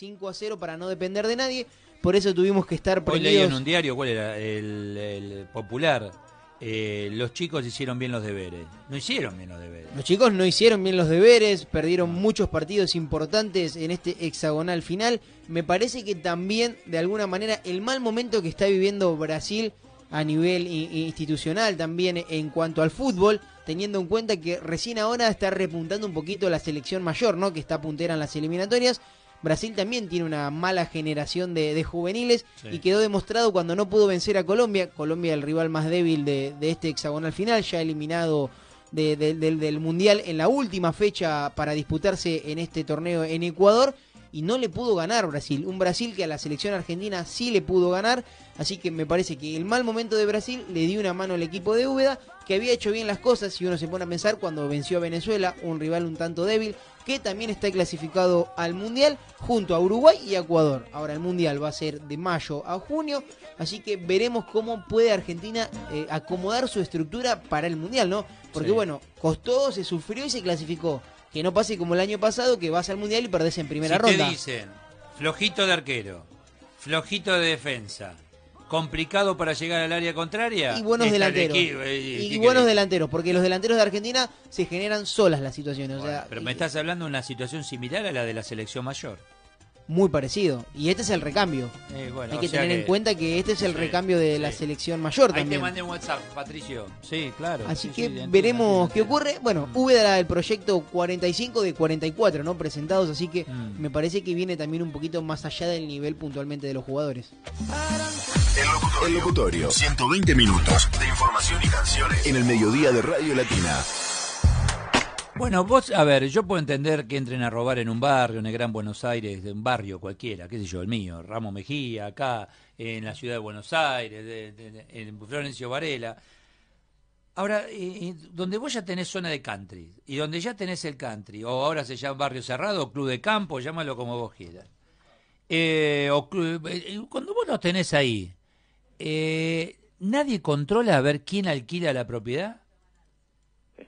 5 a 0 para no depender de nadie. Por eso tuvimos que estar Hoy leí en un diario, ¿cuál era? El, popular. Eh, los chicos hicieron bien los deberes. No hicieron bien los deberes. Los chicos no hicieron bien los deberes, perdieron muchos partidos importantes en este hexagonal final. Me parece que también, de alguna manera, el mal momento que está viviendo Brasil a nivel institucional también en cuanto al fútbol, teniendo en cuenta que recién ahora está repuntando un poquito la selección mayor, ¿no? Que está puntera en las eliminatorias Brasil también tiene una mala generación de, juveniles y quedó demostrado cuando no pudo vencer a Colombia. Colombia, el rival más débil de, este hexagonal final, ya eliminado del Mundial en la última fecha para disputarse en este torneo en Ecuador y no le pudo ganar Brasil. Un Brasil que a la selección argentina sí le pudo ganar. Así que me parece que el mal momento de Brasil le dio una mano al equipo de Úbeda, que había hecho bien las cosas, si uno se pone a pensar, cuando venció a Venezuela, un rival un tanto débil, que también está clasificado al Mundial junto a Uruguay y Ecuador. Ahora el Mundial va a ser de mayo a junio, así que veremos cómo puede Argentina eh, acomodar su estructura para el Mundial, ¿no? Porque bueno, costó, se sufrió y se clasificó. Que no pase como el año pasado, que vas al Mundial y perdés en primera ronda. Te dicen, flojito de arquero, flojito de defensa, complicado para llegar al área contraria. Y buenos delanteros. Eh, y, buenos delanteros, porque los delanteros de Argentina se generan solas las situaciones. pero eh, me estás eh. hablando de una situación similar a la de la selección mayor. Muy parecido. Y este es el recambio. Hay que tener en cuenta que este es el recambio de la selección mayor también. te mandé un WhatsApp, Patricio. Sí, claro. Así que veremos qué ocurre. Bueno, mm. el proyecto 45 de 44, ¿no? Presentados, así que mm. me parece que viene también un poquito más allá del nivel puntualmente de los jugadores. El locutorio. 120 minutos de información y canciones en el mediodía de Radio Latina. Bueno, vos, a ver, yo puedo entender que entren a robar en un barrio, en el Gran Buenos Aires, de un barrio cualquiera, qué sé yo, el mío, Ramo Mejía, acá, en la ciudad de Buenos Aires, en Florencio Varela. Ahora, eh, eh, donde vos ya tenés zona de country, y donde ya tenés el country, o ahora se llama barrio cerrado, club de campo, llámalo como vos quieras. Eh, cuando vos lo tenés ahí, eh, ¿nadie controla a ver quién alquila la propiedad?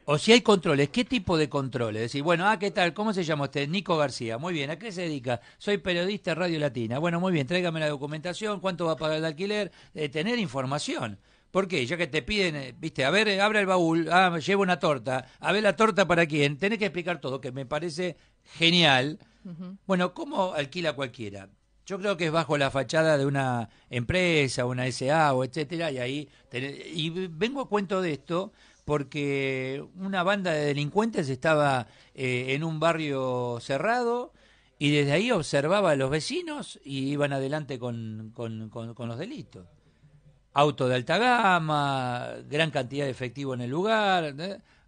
O si hay controles, ¿qué tipo de controles? Decir, bueno, ah, ¿qué tal? ¿Cómo se llama usted? Nico García. Muy bien, ¿a qué se dedica? Soy periodista de Radio Latina. Bueno, muy bien, tráigame la documentación, cuánto va a pagar el alquiler, de eh, tener información. ¿Por qué? Ya que te piden, eh, viste, a ver, eh, abre el baúl, ah, llevo una torta, a ver la torta para quién, tenés que explicar todo, que me parece genial. Bueno, ¿cómo alquila cualquiera? Yo creo que es bajo la fachada de una empresa, una SA o etcétera, y ahí. Y vengo a cuento de esto porque una banda de delincuentes estaba eh, en un barrio cerrado y desde ahí observaba a los vecinos y iban adelante con, con, con, los delitos. Auto de alta gama, gran cantidad de efectivo en el lugar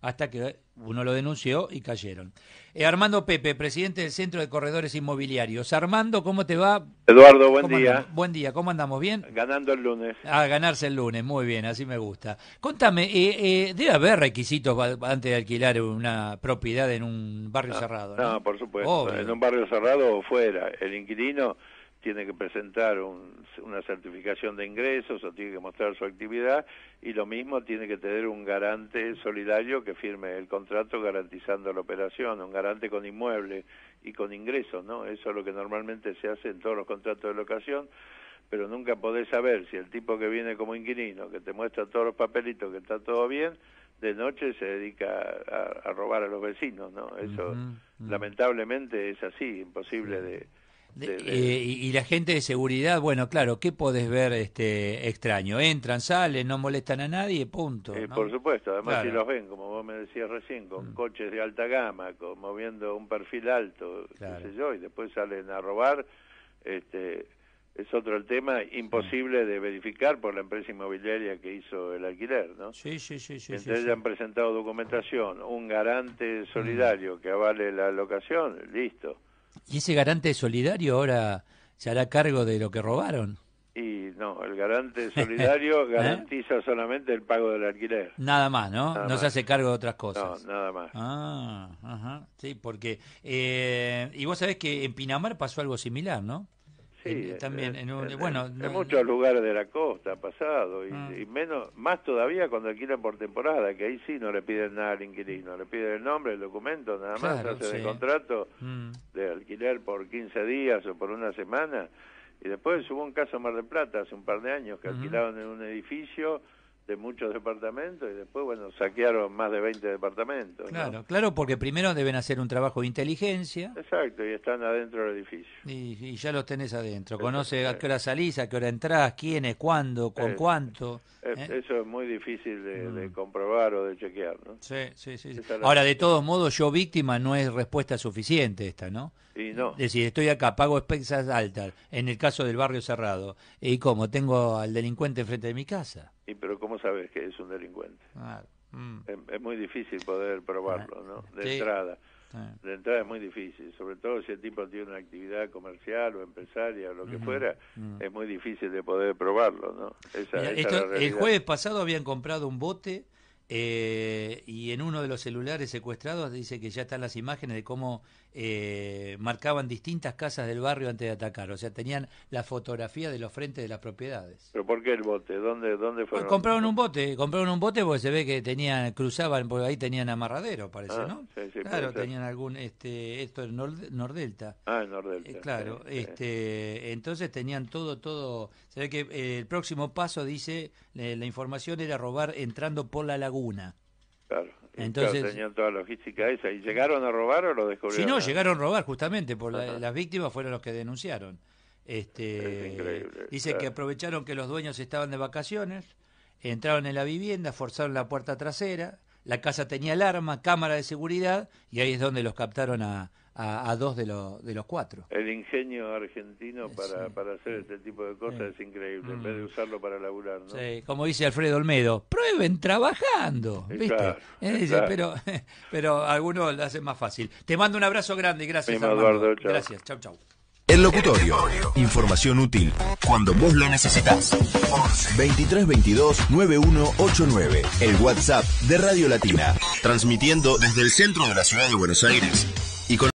hasta que uno lo denunció y cayeron. Eh, Armando Pepe, presidente del Centro de Corredores Inmobiliarios. Armando, ¿cómo te va? Eduardo, buen día. Buen día, ¿cómo andamos? ¿Bien? Ganando el lunes. Ah, ganarse el lunes, muy bien, así me gusta. Contame, eh, eh, debe haber requisitos antes de alquilar una propiedad en un barrio ah, cerrado. ¿no? por supuesto. En un barrio cerrado o fuera. El inquilino tiene que presentar una certificación de ingresos o tiene que mostrar su actividad y lo mismo tiene que tener un garante solidario que firme el contrato garantizando la operación, un garante con inmueble y con ingresos, ¿no? Eso es lo que normalmente se hace en todos los contratos de locación, pero nunca podés saber si el tipo que viene como inquilino, que te muestra todos los papelitos, que está todo bien, de noche se dedica a, robar a los vecinos, ¿no? Eso lamentablemente es así, imposible de eh, y, la gente de seguridad, bueno, claro, ¿qué podés ver este extraño? Entran, salen, no molestan a nadie, punto. Eh, por supuesto, además si los ven, como vos me decías recién, con mm. coches de alta gama, con, moviendo un perfil alto, qué sé yo, y después salen a robar, este, es otro el tema imposible de verificar por la empresa inmobiliaria que hizo el alquiler, ¿no? Sí, sí, sí. sí Entonces han presentado documentación, un garante mm. solidario que avale la locación, listo. ¿Y ese garante solidario ahora se hará cargo de lo que robaron? Y no, el garante solidario ¿Eh? garantiza solamente el pago del alquiler. Nada más, ¿no? no se hace cargo de otras cosas. No, nada más. Ah, ajá. Sí, porque. Eh, y vos sabés que en Pinamar pasó algo similar, ¿no? Sí, también bueno, muchos lugares de la costa ha pasado ah. y, menos más todavía cuando alquilan por temporada que ahí sí no le piden nada al inquilino le piden el nombre el documento nada más hace el contrato mm. de alquiler por 15 días o por una semana y después hubo un caso en Mar del Plata hace un par de años que alquilaron en un edificio de muchos departamentos y después, bueno, saquearon más de 20 departamentos. Claro, claro, porque primero deben hacer un trabajo de inteligencia. Exacto, y están adentro del edificio. Y, ya los tenés adentro. Conoce a qué hora salís, a qué hora entrás, quiénes, cuándo, con eh, cuánto. Eh, ¿eh? Eso es muy difícil de, mm. comprobar o de chequear, ¿no? Sí, sí, sí. Ahora, de todos modos, yo víctima no es respuesta suficiente esta, ¿no? Y no. Es decir, estoy acá, pago expensas altas, en el caso del barrio cerrado. ¿Y cómo? Tengo al delincuente enfrente de mi casa. Y pero sabes que es un delincuente. Mm. Es, muy difícil poder probarlo, ¿no? De entrada. De entrada es muy difícil, sobre todo si el tipo tiene una actividad comercial o empresaria o lo que mm, fuera, mm. es muy difícil de poder probarlo, ¿no? Esa, el jueves pasado habían comprado un bote eh, y en uno de los celulares secuestrados dice que ya están las imágenes de cómo eh, marcaban distintas casas del barrio antes de atacar, o sea, tenían la fotografía de los frentes de las propiedades. ¿Pero por qué el bote? ¿Dónde, dónde pues fueron? compraron un bote, compraron un bote porque se ve que tenían, cruzaban, porque ahí tenían amarradero, parece, ah, ¿no? claro, tenían algún, este, esto es Nord, Nordelta. Ah, el Nordelta. Eh, claro, este, entonces tenían todo, todo, se ve que eh, el próximo paso, dice, eh, la información era robar entrando por la laguna. Claro. Entonces, toda logística ¿Y llegaron a robar o lo descubrieron? Sí, no, llegaron a robar justamente, porque las víctimas fueron los que denunciaron. Este, dice que aprovecharon que los dueños estaban de vacaciones, entraron en la vivienda, forzaron la puerta trasera, la casa tenía alarma, cámara de seguridad, y ahí es donde los captaron a, a, dos de, los de los cuatro. El ingenio argentino eh, para, para hacer este tipo de cosas es increíble, en mm. vez de usarlo para laburar. ¿no? Sí, como dice Alfredo Olmedo, prueben trabajando, ¿viste? Eh, pero, pero algunos lo hacen más fácil. Te mando un abrazo grande y gracias, Eduardo, Gracias, chau, chau. El locutorio. Información útil cuando vos lo necesitas. 2322 9189. El WhatsApp de Radio Latina. Transmitiendo desde el centro de la ciudad de Buenos Aires. Y con